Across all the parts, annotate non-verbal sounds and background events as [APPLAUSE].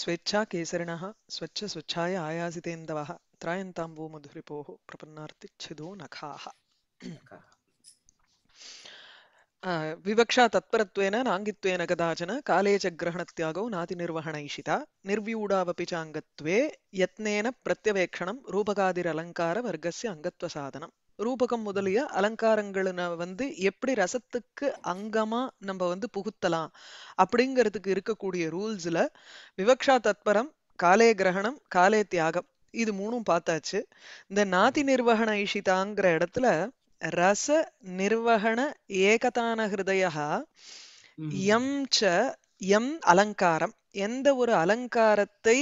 स्वेच्छाकेसरिणः स्वच्छस्वच्छाय आयासितेन्दवः त्रायन्ताम्बो मधुरिपोः प्रपन्नार्तिच्छिदो नखाः विवक्षा तत्परत्वेन नाङ्गित्वेन कदाचन काले च ग्रहणत्यागौ नातिनिर्वहणैषिता निर्व्यूढावपि चाङ्गत्वे यत्नेन प्रत्यवेक्षणं रूपकादिरलङ्कारवर्गस्य अङ्गत्वसाधनं ரூபகம் முதலிய அலங்காரங்களை வந்து எப்படி ரசத்துக்கு அங்கமா நம்ம வந்து புகுத்தலாம் அப்படிங்கிறதுக்கு இருக்கக்கூடிய ரூல்ஸ்ல விவக்ஷா தத்பரம் காலே கிரகணம் காலே தியாகம் இது மூணும் பார்த்தாச்சு இந்த நாதி நிர்வகண ஐஷிதாங்கிற இடத்துல ரச நிர்வகண ஏகதான ஹிருதயா எம் ச எம் அலங்காரம் எந்த ஒரு அலங்காரத்தை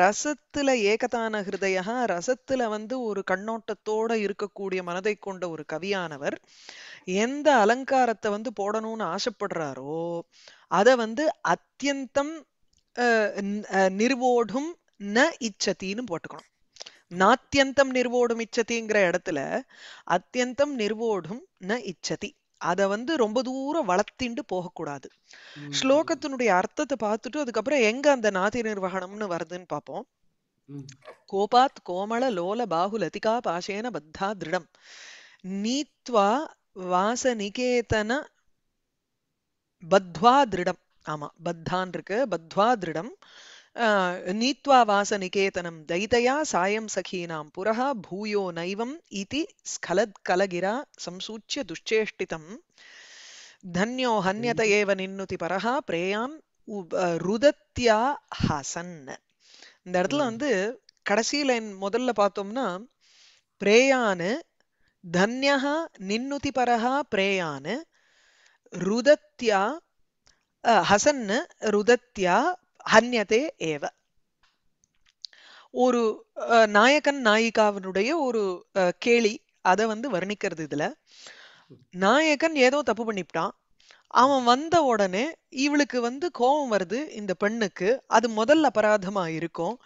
ரசத்துல ஏகதான ஹிருதயா ரசத்துல வந்து ஒரு கண்ணோட்டத்தோட இருக்கக்கூடிய மனதை கொண்ட ஒரு கவியானவர் எந்த அலங்காரத்தை வந்து போடணும்னு ஆசைப்படுறாரோ அதை வந்து அத்தியந்தம் நிர்வோடும் ந இச்சத்தின்னு போட்டுக்கணும் நாத்தியந்தம் நிர்வோடும் இச்சதிங்கிற இடத்துல அத்தியந்தம் நிர்வோடும் ந இச்சதி அதை வந்து ரொம்ப தூரம் வளர்த்திண்டு போகக்கூடாது ஸ்லோகத்தினுடைய அர்த்தத்தை பார்த்துட்டு அதுக்கப்புறம் எங்க அந்த நாதி நிர்வகணம்னு வருதுன்னு பார்ப்போம் கோபாத் கோமள லோல பாகுலதிகா பாஷேன பத்தா திருடம் நீத்வா வாச நிகேதன பத்வா திருடம் ஆமா பத்தான் இருக்கு பத்வா திருடம் नीत्वा वासनिकेतनं दयितया सायं सखीनां पुरः भूयो नैवम् इति स्खलत्कलगिरा संसूच्य दुश्चेष्टितं धन्यो हन्यत एव निन्नुति परः प्रेयान् ருதத்யா ஹாசன் இந்த இடத்துல வந்து கடைசி லைன் முதல்ல பார்த்தோம்னா பிரேயானு தன்யஹா நின்னுதி பரஹா பிரேயானு ருதத்யா ஹசன்னு ருதத்யா ஹன்யதே ஏவ ஒரு நாயகன் நாயிகாவினுடைய ஒரு கேலி அதை வந்து வர்ணிக்கிறது இதுல நாயகன் ஏதோ தப்பு பண்ணிவிட்டான் அவன் வந்த உடனே இவளுக்கு வந்து கோபம் வருது இந்த பெண்ணுக்கு அது முதல் அபராதமா இருக்கும்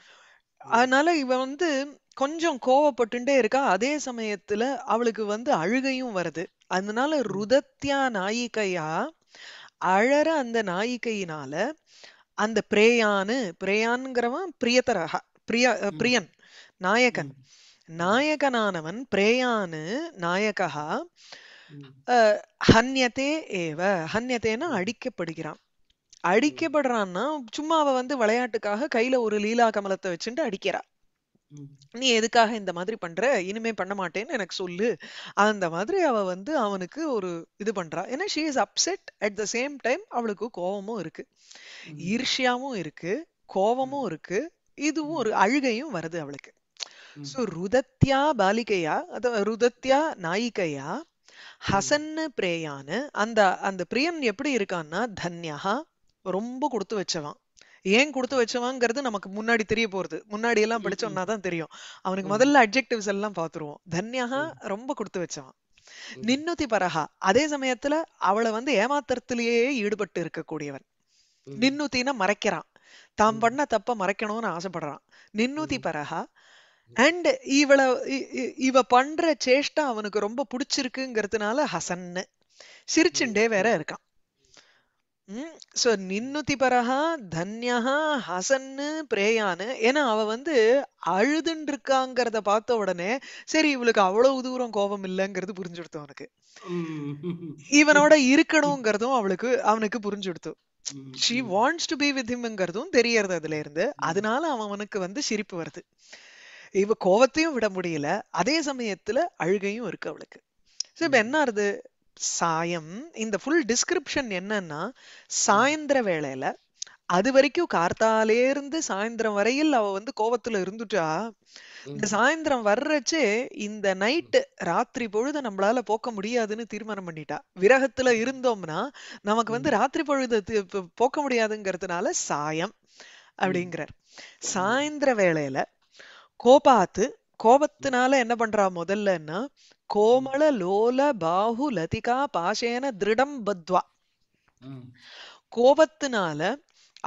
அதனால இவ வந்து கொஞ்சம் கோவப்பட்டுட்டே இருக்கா அதே சமயத்துல அவளுக்கு வந்து அழுகையும் வருது அதனால ருதத்யா நாயிக்கையா அழற அந்த நாயிக்கையினால அந்த பிரேயான்னு பிரேயான்ங்கிறவன் பிரியத்தரகா பிரிய பிரியன் நாயகன் நாயகனானவன் பிரேயானு நாயகா ஹன்யதே ஏவ ஹன்யதேனா அடிக்கப்படுகிறான் அடிக்கப்படுறான்னா சும்மா அவ வந்து விளையாட்டுக்காக கையில ஒரு லீலா கமலத்தை வச்சுட்டு அடிக்கிறா நீ எதுக்காக இந்த மாதிரி பண்ற இனிமே பண்ண மாட்டேன்னு எனக்கு சொல்லு அந்த மாதிரி அவ வந்து அவனுக்கு ஒரு இது பண்றா ஏன்னா she is upset at the same time அவளுக்கு கோவமும் இருக்கு ஈர்ஷியாவும் இருக்கு கோவமும் இருக்கு இதுவும் ஒரு அழுகையும் வருது அவளுக்கு சோ ருதத்யா பாலிகையா அத ருதத்யா நாயிகையா ஹசன்னு பிரேயான்னு அந்த அந்த பிரியன் எப்படி இருக்கான்னா தன்யா ரொம்ப கொடுத்து வச்சவான் ஏன் கொடுத்து வச்சவாங்கிறது நமக்கு முன்னாடி தெரிய போறது முன்னாடி எல்லாம் படிச்சோம்னா தான் தெரியும் அவனுக்கு முதல்ல அப்ஜெக்டிவ்ஸ் எல்லாம் பாத்துருவோம் தன்யா ரொம்ப கொடுத்து வச்சவன் நின்னுதி பரஹா அதே சமயத்துல அவளை வந்து ஏமாத்துறதுலயே ஈடுபட்டு இருக்கக்கூடியவன் நின்னுத்தினா மறைக்கிறான் தான் பண்ண தப்ப மறைக்கணும்னு ஆசைப்படுறான் நின்னுதி பரஹா அண்ட் இவளை இவ பண்ற சேஷ்டா அவனுக்கு ரொம்ப பிடிச்சிருக்குங்கிறதுனால ஹசன்னு சிரிச்சுண்டே வேற இருக்கான் ஸோ நின்னுத்தி பரஹா தன்யஹா ஹசன்னு பிரேயான்னு ஏன்னா அவ வந்து அழுதுன்னு இருக்காங்கிறத பார்த்த உடனே சரி இவளுக்கு அவ்வளவு தூரம் கோபம் இல்லைங்கிறது புரிஞ்சுடுத்து அவனுக்கு இவனோட இருக்கணுங்கிறதும் அவளுக்கு அவனுக்கு புரிஞ்சுடுத்து she wants to be with ஹிம்ங்கிறதும் தெரியறது அதுல இருந்து அதனால அவனுக்கு வந்து சிரிப்பு வருது இவ கோவத்தையும் விட முடியல அதே சமயத்துல அழுகையும் இருக்கு அவளுக்கு ஸோ இப்போ என்ன ஆறுது சாயம் இந்த ஃபுல் டிஸ்கிரிப்ஷன் என்னன்னா சாயந்தர வேளையில அது வரைக்கும் கார்த்தாலேருந்து சாயந்தரம் வரையில் அவ வந்து கோவத்துல இருந்துட்டா இந்த சாயந்தரம் வர்றச்சு இந்த நைட்டு ராத்திரி பொழுது நம்மளால போக்க முடியாதுன்னு தீர்மானம் பண்ணிட்டா விரகத்துல இருந்தோம்னா நமக்கு வந்து ராத்திரி பொழுது போக்க முடியாதுங்கிறதுனால சாயம் அப்படிங்கிறார் சாயந்திர வேளையில கோபாத்து கோபத்தினால என்ன பண்றா முதல்லன்னா கோமள லோல பாகு லதிகா பாஷேன திருடம் பத்வா கோபத்தினால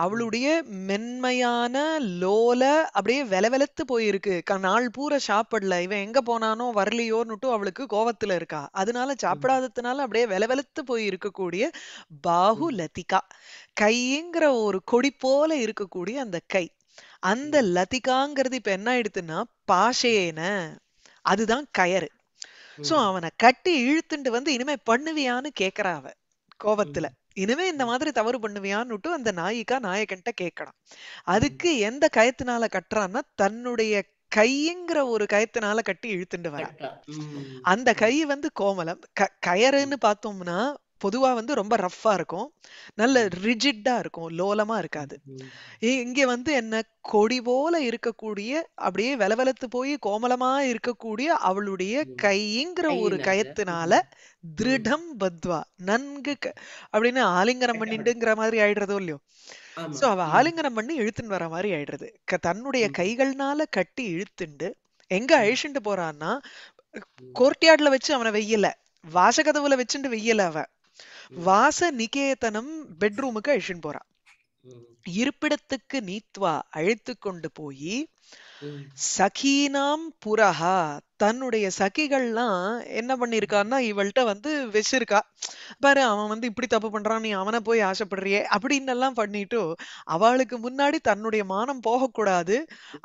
அவளுடைய மென்மையான லோல அப்படியே வெலவெலத்து போயிருக்கு நாள் பூரா சாப்பிடல இவன் எங்க போனானோ வரலையோன்னுட்டு அவளுக்கு கோவத்துல இருக்கா அதனால சாப்பிடாததுனால அப்படியே வெலவெலத்து போயிருக்கக்கூடிய இருக்கக்கூடிய பாகு லதிகா கைங்கிற ஒரு கொடி போல இருக்கக்கூடிய அந்த கை அந்த லதிகாங்கிறது இப்ப என்ன ஆயிடுதுன்னா பாஷேன அதுதான் கயறு சோ அவனை கட்டி இழுத்துண்டு வந்து இனிமே பண்ணுவியான்னு கேக்குறா அவ கோபத்துல இனிமே இந்த மாதிரி தவறு பண்ணுவியான்னுட்டு அந்த நாயிக்கா நாயகன்ட்ட கேட்கணும் அதுக்கு எந்த கயத்தினால கட்டுறான்னா தன்னுடைய கைங்கிற ஒரு கயத்தினால கட்டி இழுத்துண்டு வர அந்த கை வந்து கோமலம் கயறுன்னு பார்த்தோம்னா பொதுவாக வந்து ரொம்ப ரஃப்பாக இருக்கும் நல்ல ரிஜிட்டாக இருக்கும் லோலமாக இருக்காது இங்கே வந்து என்ன கொடி போல இருக்கக்கூடிய அப்படியே வெலவெலத்து போய் கோமலமாக இருக்கக்கூடிய அவளுடைய கைங்கிற ஒரு கயத்தினால திருடம் பத்வா நன்கு க அப்படின்னு ஆலிங்கனம் பண்ணிட்டுங்கிற மாதிரி ஆயிடுறதோ இல்லையோ சோ அவ ஆலிங்கனம் பண்ணி இழுத்துன்னு வர மாதிரி ஆயிடுறது தன்னுடைய கைகள்னால கட்டி இழுத்துண்டு எங்க அழிச்சுட்டு போறான்னா கோர்ட்யார்ட்ல வச்சு அவனை வெய்யல வாசகதவுல வச்சுட்டு வெய்யல அவன் வாச நிகேதனம் பெட்ரூமுக்கு அழிச்சுன்னு போறா இருப்பிடத்துக்கு நீத்வா அழைத்து கொண்டு போய் சகீனாம் புரஹா தன்னுடைய சகிகள்லாம் என்ன பண்ணிருக்கான்னா இவள்கிட்ட வந்து வச்சிருக்கா பாரு அவன் வந்து இப்படி தப்பு பண்றான் நீ அவனை போய் ஆசைப்படுறியே அப்படின்னு எல்லாம் பண்ணிட்டு அவளுக்கு முன்னாடி தன்னுடைய மானம் போகக்கூடாது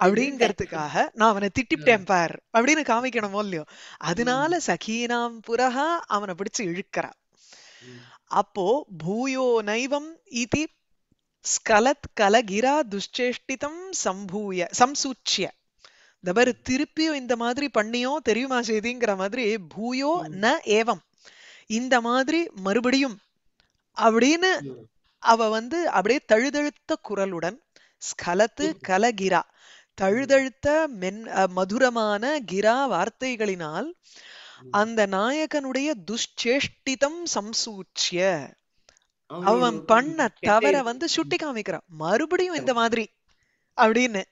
அப்படிங்கிறதுக்காக நான் அவனை திட்டிப்டேன் பார் அப்படின்னு காமிக்கணுமோ இல்லையோ அதனால சகீனாம் புரஹா அவனை பிடிச்சு இழுக்கிறா அப்போ பூயோ நைவம் இது ஸ்கலத் கலகிரா துஷ்சேஷ்டிதம் சம்பூய சம்சூச்சிய இந்த மாதிரி திருப்பியும் இந்த மாதிரி பண்ணியோ தெரியுமா செய்திங்கிற மாதிரி பூயோ ந ஏவம் இந்த மாதிரி மறுபடியும் அப்படின்னு அவ வந்து அப்படியே தழுதழுத்த குரலுடன் ஸ்கலத்து கலகிரா தழுதழுத்த மென் மதுரமான கிரா வார்த்தைகளினால் அந்த நாயகனுடைய துஷ்சேஷ்டிதம் சம்சூச்சிய அவன் பண்ண தவற வந்து சுட்டி காமிக்கிறான் மறுபடியும் இந்த மாதிரி அப்படின்னு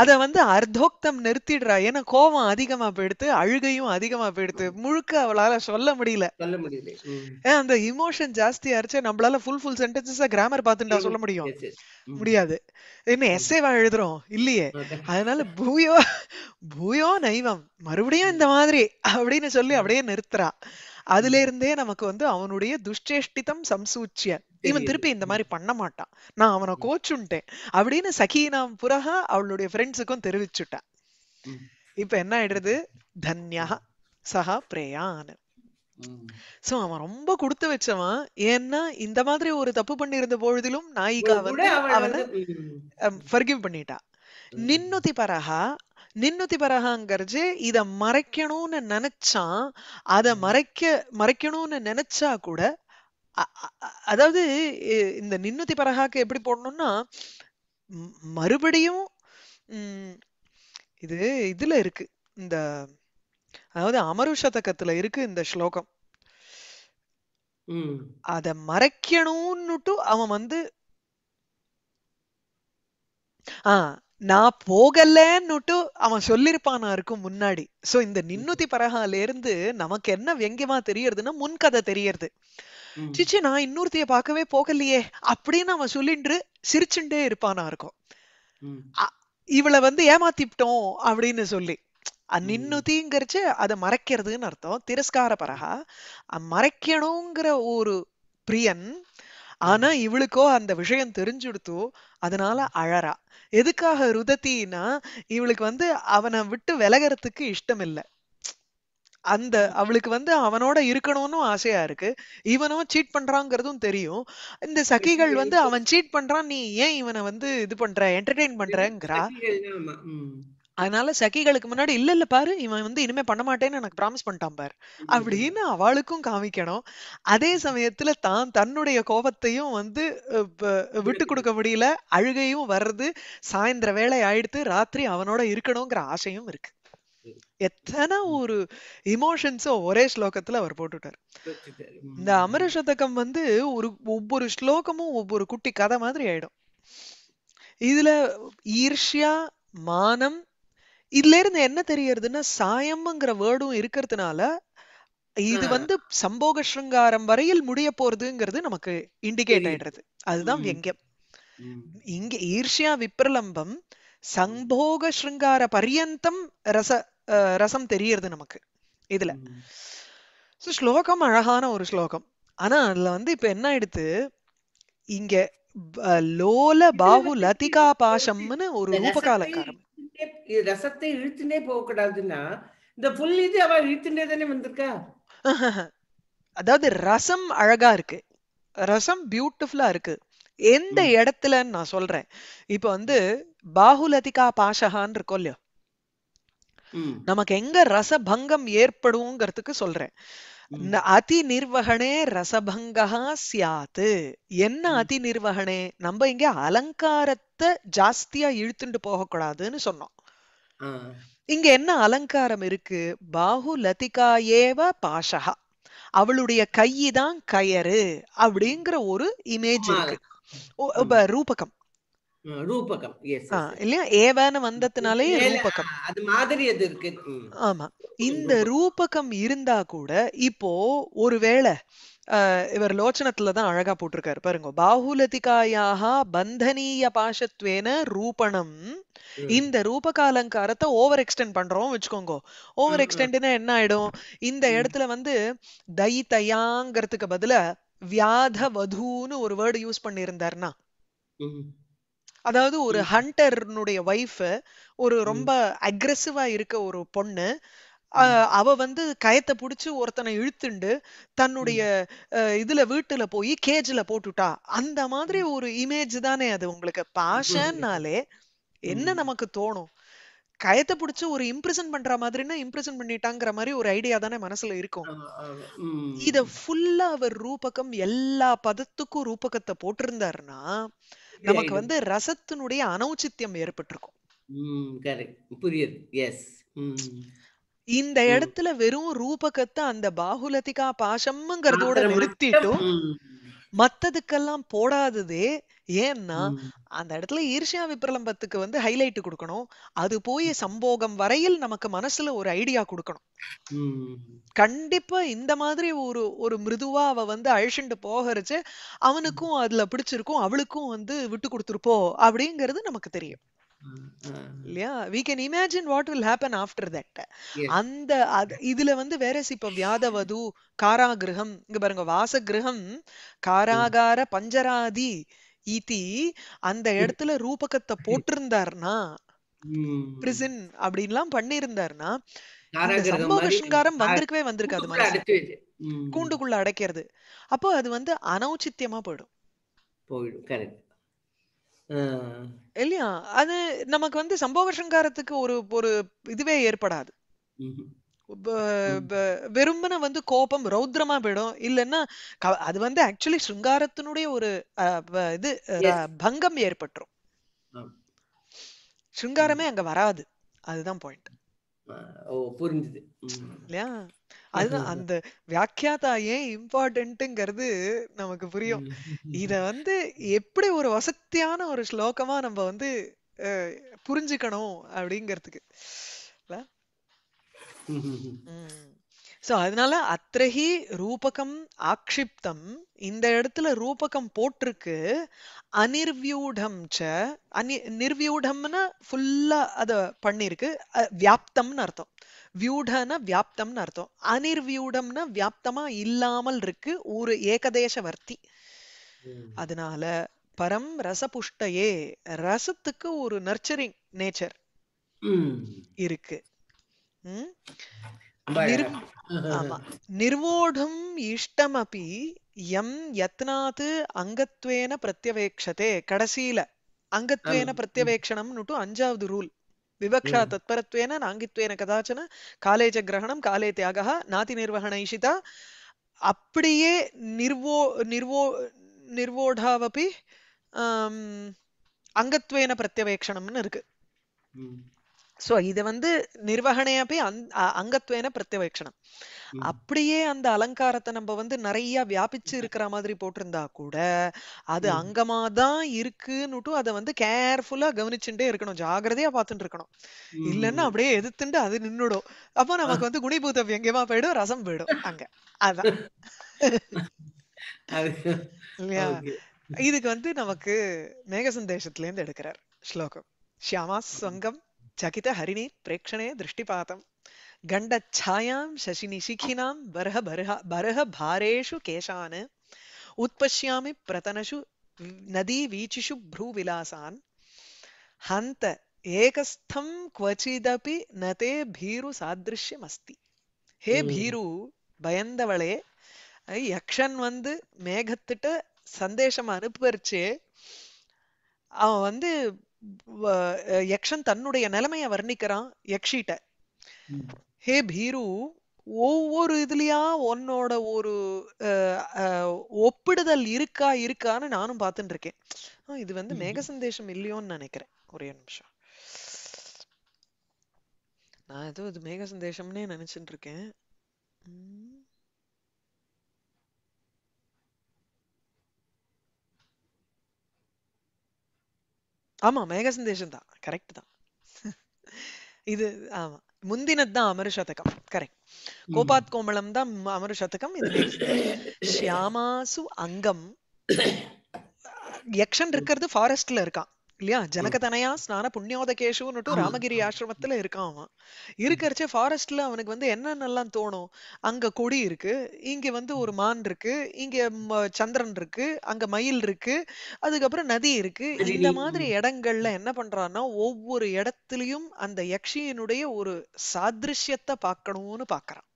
அத வந்து அர்த்தோக்தம் நிறுத்திடுறா ஏன்னா கோபம் அதிகமா போயிடுத்து அழுகையும் அதிகமா போயிடுத்து முழுக்க அவளால சொல்ல முடியல அந்த இமோஷன் ஜாஸ்தி ஆயிடுச்சு நம்மளால ஃபுல் ஃபுல் சென்டென்சஸா கிராமர் பார்த்துட்டா சொல்ல முடியும் முடியாது என்ன எஸ்ஏவா எழுதுறோம் இல்லையே அதனால பூயோ பூயோ நைவம் மறுபடியும் இந்த மாதிரி அப்படின்னு சொல்லி அப்படியே நிறுத்துறா அதுல இருந்தே நமக்கு வந்து அவனுடைய துஷ்டேஷ்டிதம் சம்சூச்சிய இவன் திருப்பி இந்த மாதிரி பண்ண மாட்டான் நான் அவனை கோச்சுன்ட்டேன் அப்படின்னு சகீனா புறகா அவளுடைய ஃப்ரெண்ட்ஸுக்கும் தெரிவிச்சுட்டான் இப்ப என்ன ஆயிடுறது தன்யா சஹா பிரேயான்னு சோ அவன் ரொம்ப குடுத்து வச்சவன் ஏன்னா இந்த மாதிரி ஒரு தப்பு பண்ணிருந்த பொழுதிலும் நாயிகா வந்து அவனை பண்ணிட்டா நின்னுத்தி பரஹா நின்னுத்தி பரஹாங்கிறது இத மறைக்கணும்னு நினைச்சான் அத மறைக்க மறைக்கணும்னு நினைச்சா கூட அதாவது இந்த நின்னுத்தி பரஹாக்கு எப்படி போடணும்னா மறுபடியும் இது இதுல இருக்கு இந்த அதாவது அமரு சதகத்துல இருக்கு இந்த ஸ்லோகம் அத மறைக்கணும்னுட்டு அவன் வந்து ஆஹ் நான் போகலன்னுட்டு அவன் சொல்லியிருப்பானா இருக்கும் முன்னாடி சோ இந்த நின்னுதி பரகால இருந்து நமக்கு என்ன வெங்கியமா தெரியறதுன்னா முன்கதை தெரியறது சிச்சி நான் இன்னொருத்தைய பார்க்கவே போகலையே அப்படின்னு அவன் சொல்லின்று சிரிச்சுட்டே இருப்பானா இருக்கும் இவளை வந்து ஏமாத்திப்டோம் அப்படின்னு சொல்லி நின்னுதிங்கிறச்சு அதை மறைக்கிறதுன்னு அர்த்தம் திரஸ்கார பரகா மறைக்கணுங்கிற ஒரு பிரியன் ஆனா இவளுக்கோ அந்த விஷயம் தெரிஞ்சுடுத்தோ அதனால அழறா எதுக்காக ருதத்தின்னா இவளுக்கு வந்து அவனை விட்டு விலகறதுக்கு இஷ்டம் இல்லை அந்த அவளுக்கு வந்து அவனோட இருக்கணும்னு ஆசையா இருக்கு இவனும் சீட் பண்றாங்கிறதும் தெரியும் இந்த சகிகள் வந்து அவன் சீட் பண்றான் நீ ஏன் இவனை வந்து இது பண்ற என்டர்டெயின் பண்றங்கிறா அதனால சகிகளுக்கு முன்னாடி இல்ல இல்ல பாரு இவன் வந்து இனிமே பண்ண மாட்டேன்னு எனக்கு ப்ராமிஸ் பண்ணிட்டான் பாரு அப்படின்னு அவளுக்கும் காமிக்கணும் அதே சமயத்துல தான் தன்னுடைய கோபத்தையும் வந்து விட்டு கொடுக்க முடியல அழுகையும் வர்றது சாயந்தர வேலை ஆயிடுத்து ராத்திரி அவனோட இருக்கணுங்கிற ஆசையும் இருக்கு எத்தனை ஒரு இமோஷன்ஸோ ஒரே ஸ்லோகத்துல அவர் போட்டுட்டார் இந்த அமர சதகம் வந்து ஒரு ஒவ்வொரு ஸ்லோகமும் ஒவ்வொரு குட்டி கதை மாதிரி ஆயிடும் இதுல ஈர்ஷியா மானம் இதுல இருந்து என்ன தெரியறதுன்னா சாயம்ங்கிற வேர்டும் இருக்கிறதுனால இது வந்து சம்போக சிருங்காரம் வரையில் முடிய போறதுங்கிறது நமக்கு இண்டிகேட் ஆயிடுறது அதுதான் வெங்கம் இங்க ஈர்ஷியா விப்ரலம்பம் சம்போக சிருங்கார பரியந்தம் ரச ரசம் தெரியறது நமக்கு இதுல ஸ்லோகம் அழகான ஒரு ஸ்லோகம் ஆனா அதுல வந்து இப்ப என்ன ஆயிடுத்து இங்க லோல பாகு லதிகா பாஷம்னு ஒரு ரூபகாலக்காரம் ரசத்தை இழுத்துனே போக கூடாதுன்னா இந்த புல் இது அவ தானே வந்திருக்கா [LAUGHS] அதாவது ரசம் அழகா இருக்கு ரசம் பியூட்டிஃபுல்லா இருக்கு எந்த இடத்துலன்னு நான் சொல்றேன் இப்போ வந்து பாகுலதிகா பாஷகான்னு இருக்கும் இல்லையோ நமக்கு எங்க ரசபங்கம் ஏற்படுங்கிறதுக்கு சொல்றேன் அதி நிர்வகணே ரசபங்கா சியாத்து என்ன அதி நிர்வகணே நம்ம இங்க அலங்காரத்தை ஜாஸ்தியா இழுத்துட்டு போகக்கூடாதுன்னு சொன்னோம் இங்க என்ன அலங்காரம் இருக்கு பாகு லதிகா ஏவ பாஷகா அவளுடைய கைதான் கயறு அப்படிங்கிற ஒரு இமேஜ் இருக்கு ரூபகம் ரூபகம் எஸ் இல்லையா ஏவான வந்ததுனாலே ரூபகம் அது மாதிரி அது இருக்கு ஆமா இந்த ரூபகம் இருந்தா கூட இப்போ ஒருவேளை இவர் லோச்சனத்துல தான் அழகா போட்டிருக்காரு பாருங்க பாகுலதிகாயாக பந்தனீய பாஷத்வேன ரூபணம் இந்த ரூபக அலங்காரத்தை ஓவர் எக்ஸ்டெண்ட் பண்றோம் வச்சுக்கோங்க ஓவர் எக்ஸ்டெண்ட்னா என்ன ஆயிடும் இந்த இடத்துல வந்து தை தயாங்கிறதுக்கு பதில வியாத வதூன்னு ஒரு வேர்டு யூஸ் பண்ணியிருந்தாருன்னா அதாவது ஒரு ஹண்டர்னுடைய ஒய்ஃப் ஒரு ரொம்ப அக்ரெசிவா இருக்க ஒரு பொண்ணு அவ வந்து கயத்தை புடிச்சு ஒருத்தனை இழுத்துண்டு தன்னுடைய இதுல வீட்டுல போய் கேஜ்ல போட்டுட்டா அந்த மாதிரி ஒரு இமேஜ் தானே அது உங்களுக்கு பாஷன்னாலே என்ன நமக்கு தோணும் கயத்தை பிடிச்சி ஒரு இம்ப்ரெசன் பண்ற மாதிரின்னா இம்ப்ரெசன் பண்ணிட்டாங்கிற மாதிரி ஒரு ஐடியா தானே மனசுல இருக்கும் இத ஃபுல்லா அவர் ரூபகம் எல்லா பதத்துக்கும் ரூபகத்தை போட்டிருந்தாருன்னா நமக்கு வந்து ரசத்தினுடைய அனௌச்சித்தியம் ஏற்பட்டிருக்கும் புரியுது எஸ் இந்த இடத்துல வெறும் ரூபகத்தை அந்த பாகுலதிகா பாசம்ங்கிறதோட நிறுத்திட்டும் மத்ததுக்கெல்லாம் போடாததே ஏன்னா அந்த இடத்துல ஈர்ஷியா விப்ரலம்பத்துக்கு வந்து ஹைலைட் கொடுக்கணும் அது போய் சம்போகம் வரையில் நமக்கு மனசுல ஒரு ஐடியா கொடுக்கணும் கண்டிப்பா இந்த மாதிரி ஒரு ஒரு மிருதுவா அவ வந்து அழிச்சுண்டு போகரிச்சு அவனுக்கும் அதுல பிடிச்சிருக்கும் அவளுக்கும் வந்து விட்டு கொடுத்துருப்போ அப்படிங்கிறது நமக்கு தெரியும் இல்லையா we can imagine what will happen after that அந்த இதுல வந்து வேற இப்ப வியாதவது காராகிரகம் இங்க பாருங்க வாசகிரகம் காராகார பஞ்சராதி ஈதி அந்த இடத்துல ரூபகத்தை போட்டிருந்தார்னா பிரிசன் அப்படின்லாம் பண்ணிருந்தார்னா சம்பவ விஷங்காரம் வந்திருக்கவே வந்திருக்காது கூண்டுக்குள்ள அடைக்கிறது அப்போ அது வந்து அனௌச்சித்தியமா போயிடும் போயிடும் கரெக்ட் இல்லையா அது நமக்கு வந்து சம்பவ சங்காரத்துக்கு ஒரு ஒரு இதுவே ஏற்படாது வெறும்பன வந்து கோபம் ரௌத்ரமா போயிடும் இல்லைன்னா அது வந்து ஆக்சுவலி சுங்காரத்தினுடைய ஒரு இது பங்கம் ஏற்பட்டுரும் சுங்காரமே அங்க வராது அதுதான் பாயிண்ட் ஓ புரிஞ்சுது இல்லையா அதுதான் அந்த வியாக்கியாதா ஏன் இம்பார்ட்டன்ட்டுங்கிறது நமக்கு புரியும் இத வந்து எப்படி ஒரு வசத்தியான ஒரு ஸ்லோகமா நம்ம வந்து புரிஞ்சுக்கணும் அப்படிங்கிறதுக்கு ஸோ அதனால அத்திரகி ரூபகம் ஆக்ஷிப்தம் இந்த இடத்துல ரூபகம் போட்டிருக்கு அனிர்வியூடம் ச அனி நிர்வியூடம்னா ஃபுல்லா அதை பண்ணிருக்கு வியாப்தம்னு அர்த்தம் வியூடனா வியாப்தம்னு அர்த்தம் அனிர்வியூடம்னா வியாப்தமா இல்லாமல் இருக்கு ஒரு ஏகதேச வர்த்தி அதனால பரம் ரசபுஷ்டையே ரசத்துக்கு ஒரு நர்ச்சரிங் நேச்சர் இருக்கு நிர்வோढुम् இஷ்டமபி எம் யத்னாத் அங்கத்வேன பிரத்யவேக்ஷதே கடைசியில அங்கத்வேன பிரத்யவேக்ஷணம்னுட்டு அஞ்சாவது ரூல் விவக்ஷா தத்பரத்வேன நாங்கித்வேன கதாச்சன காலேஜ கிரகணம் காலே தியாக நாதி நிர்வகண ஈஷிதா அப்படியே நிர்வோ நிர்வோ நிர்வோடாவபி அங்கத்வேன பிரத்யவேக்ஷணம்னு இருக்கு ஸோ இது வந்து போய் அந் அங்கத்வேன பிரத்யவேக்ஷணம் அப்படியே அந்த அலங்காரத்தை நம்ம வந்து நிறைய வியாபிச்சு இருக்கிற மாதிரி போட்டிருந்தா கூட அது அங்கமா தான் இருக்குன்னுட்டும் அதை வந்து கேர்ஃபுல்லா கவனிச்சுட்டே இருக்கணும் ஜாகிரதையா பார்த்துட்டு இருக்கணும் இல்லைன்னா அப்படியே எதிர்த்துட்டு அது நின்னுடும் அப்போ நமக்கு வந்து குணிபூத்த எங்கேயுமா போயிடும் ரசம் போயிடும் அங்க அதான் இல்லையா இதுக்கு வந்து நமக்கு மேக இருந்து எடுக்கிறார் ஸ்லோகம் ஷியாமா சங்கம் चकितहरिणि प्रेक्षणे दृष्टिपातम् गण्डच्छायां शशिनिशिखिनां बरह बरह बरहभारेषु केशान् उत्पश्यामि प्रतनषु नदीवीचिषु भ्रूविलासान् हन्त एकस्थं क्वचिदपि न ते भीरुसादृश्यमस्ति ஹே பீரு பயந்தவளே யக்ஷன் வந்து மேகத்திட்ட சந்தேஷம் அனுப்புறச்சு அவன் வந்து யக்ஷன் தன்னுடைய நிலைமைய வர்ணிக்கிறான் யக்ஷிட்ட ஹே பீரு ஒவ்வொரு இதுலயா உன்னோட ஒரு ஒப்பிடுதல் இருக்கா இருக்கான்னு நானும் பார்த்துட்டு இருக்கேன் இது வந்து மேக சந்தேஷம் இல்லையோன்னு நினைக்கிறேன் ஒரே நிமிஷம் நான் ஏதோ இது மேக சந்தேஷம்னே நினைச்சிட்டு இருக்கேன் ஆமா மேக சந்தேஷம் தான் கரெக்ட் தான் [LAUGHS] இது ஆமா முந்தினது தான் அமரு சதகம் கரெக்ட் கோபாத் கோமளம் தான் அமரு சதகம் இது ஷியாமாசு அங்கம் [COUGHS] யக்ஷன் இருக்கிறது ஃபாரஸ்ட்ல இருக்கான் இல்லையா ஜனகதனையா ஸ்நான புண்ணியோதகேஷுன்னுட்டு ராமகிரி ஆசிரமத்துல இருக்கான் அவன் இருக்கிறச்சே ஃபாரஸ்ட்ல அவனுக்கு வந்து என்னென்னலாம் தோணும் அங்க கொடி இருக்கு இங்க வந்து ஒரு மான் இருக்கு இங்க சந்திரன் இருக்கு அங்க மயில் இருக்கு அதுக்கப்புறம் நதி இருக்கு இந்த மாதிரி இடங்கள்ல என்ன பண்றான்னா ஒவ்வொரு இடத்துலயும் அந்த யக்ஷியனுடைய ஒரு சாதிருஷ்யத்தை பார்க்கணும்னு பாக்குறான்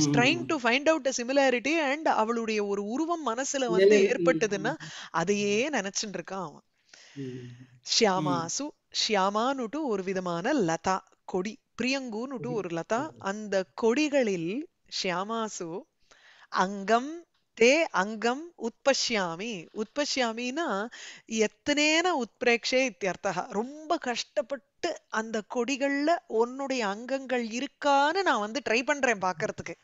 is trying to find out similarity and அவளுடைய ஒரு உருவம் மனசுல வந்து ஏற்பட்டதுன்னா அதையே நினைச்சுட்டு இருக்கான் அவன் ஷியாமாசு ஷியாமானுட்டு ஒரு விதமான லதா கொடி பிரியங்குன்னுட்டு ஒரு லதா அந்த கொடிகளில் ஷியாமாசு அங்கம் தே அங்கம் உற்பஷ்யாமி உற்பஷ்யாமின்னா எத்தனேன உத்பிரேக்ஷே இத்தியர்த்தா ரொம்ப கஷ்டப்பட்டு அந்த கொடிகள்ல உன்னுடைய அங்கங்கள் இருக்கான்னு நான் வந்து ட்ரை பண்றேன் பாக்குறதுக்கு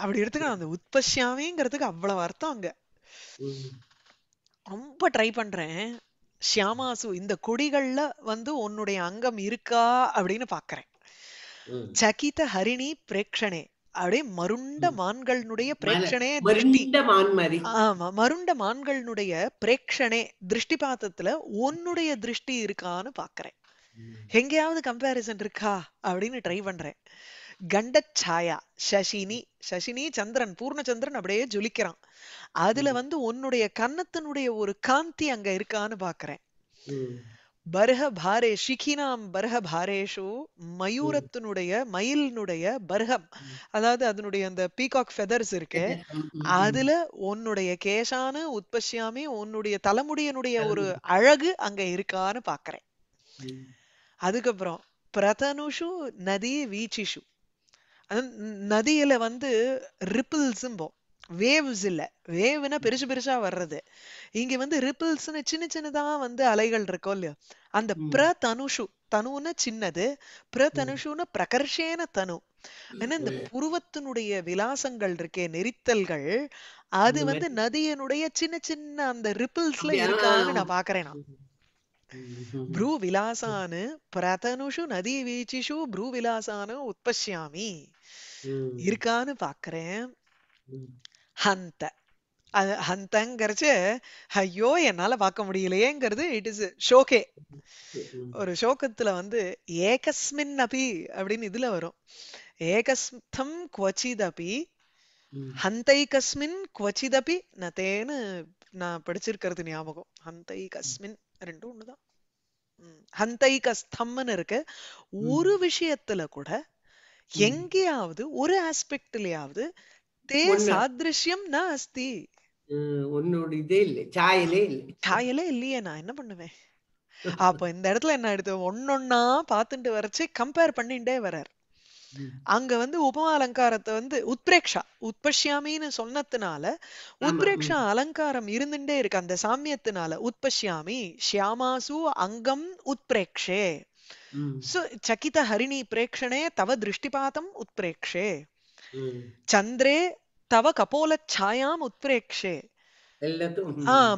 அப்படி எடுத்துக்க அந்த உற்பஷ்யாமிங்கிறதுக்கு அவ்வளவு அர்த்தம் அங்க ரொம்ப ட்ரை பண்றேன் ஷியாமாசு இந்த கொடிகள்ல வந்து உன்னுடைய அங்கம் இருக்கா அப்படின்னு பாக்குறேன் சகித ஹரிணி பிரேக்ஷனே அப்படியே மருண்ட மான்களினுடைய பிரேக்ஷனே ஆமா மருண்ட மான்களினுடைய பிரேக்ஷனே திருஷ்டி பாத்தத்துல உன்னுடைய திருஷ்டி இருக்கான்னு பாக்குறேன் எங்கேயாவது கம்பேரிசன் இருக்கா அப்படின்னு ட்ரை பண்றேன் கண்டச்சாயா சசினி சசினி சந்திரன் பூர்ணச்சந்திரன் அப்படியே ஜொலிக்கிறான் அதுல வந்து உன்னுடைய கன்னத்தினுடைய ஒரு காந்தி அங்க இருக்கான்னு பாக்குறேன் பர்ஹ பாரே ஷிகினாம் பர்ஹ பாரேஷோ மயூரத்தினுடைய மயிலினுடைய பர்ஹம் அதாவது அதனுடைய அந்த பீகாக் ஃபெதர்ஸ் இருக்கு அதுல உன்னுடைய கேஷான உற்பத்தியாமி உன்னுடைய தலைமுடியனுடைய ஒரு அழகு அங்க இருக்கான்னு பாக்குறேன் அதுக்கப்புறம் பிரதனுஷு நதி வீச்சிஷு நதியில வந்து ரிப்பிள்ஸும்போம் வேவ்ஸ் இல்லை வேவ்னா பெருசு பெருசா வர்றது இங்க வந்து ரிப்பிள்ஸ்னு சின்ன சின்னதா வந்து அலைகள் இருக்கும் இல்லையா அந்த பிர தனுஷு தனுன்னு சின்னது பிர தனுஷுன்னு பிரகர்ஷேன தனு ஏன்னா இந்த புருவத்தினுடைய விலாசங்கள் இருக்கே நெரித்தல்கள் அது வந்து நதியினுடைய சின்ன சின்ன அந்த ரிப்பிள்ஸ்ல இருக்கான்னு நான் பாக்குறேன் நான் பிரதனுஷு நதி నదీ వీచిషు భ్రూవిలాసాన్ ఉత్పశ్యామి இருக்கான்னு பாக்குறேன் ஹந்த அது ஹந்தங்கிறச்சு ஐயோ என்னால பார்க்க முடியலையேங்கிறது இட் இஸ் ஷோகே ஒரு ஷோகத்துல வந்து ஏகஸ்மின் அபி அப்படின்னு இதுல வரும் ஏகஸ்தம் குவச்சிதபி ஹந்தை கஸ்மின் குவச்சிதபி நதேன்னு நான் படிச்சிருக்கிறது ஞாபகம் ஹந்தை கஸ்மின் ரெண்டும் ஒண்ணுதான் ஹந்தை கஸ்தம்னு இருக்கு ஒரு விஷயத்துல கூட எங்கேயாவது ஒரு ஆஸ்பெக்ட்லயாவது தே சாதிருஷ்யம் நான் அஸ்தி உன்னோட இதே இல்லை சாயலே இல்லை சாயலே இல்லையே நான் என்ன பண்ணுவேன் [LAUGHS] அப்ப இந்த இடத்துல என்ன எடுத்து ஒன்னொன்னா பாத்துட்டு வரைச்சு கம்பேர் பண்ணிட்டே வரார் அங்க வந்து உபமா அலங்காரத்தை வந்து உத்பிரேக்ஷா உத்பஷ்யாமின்னு சொன்னதுனால உத்பிரேக்ஷா அலங்காரம் இருந்துட்டே இருக்கு அந்த சாமியத்தினால உத்பஷ்யாமி ஷியாமாசு அங்கம் உத்பிரேக்ஷே சு சகித ஹரிணி பிரேக்ஷணே தவ திருஷ்டிபாதம் உத்பிரேக்ஷே சந்திரே தவ கபோல சாயாம் உத்ரேக்ஷே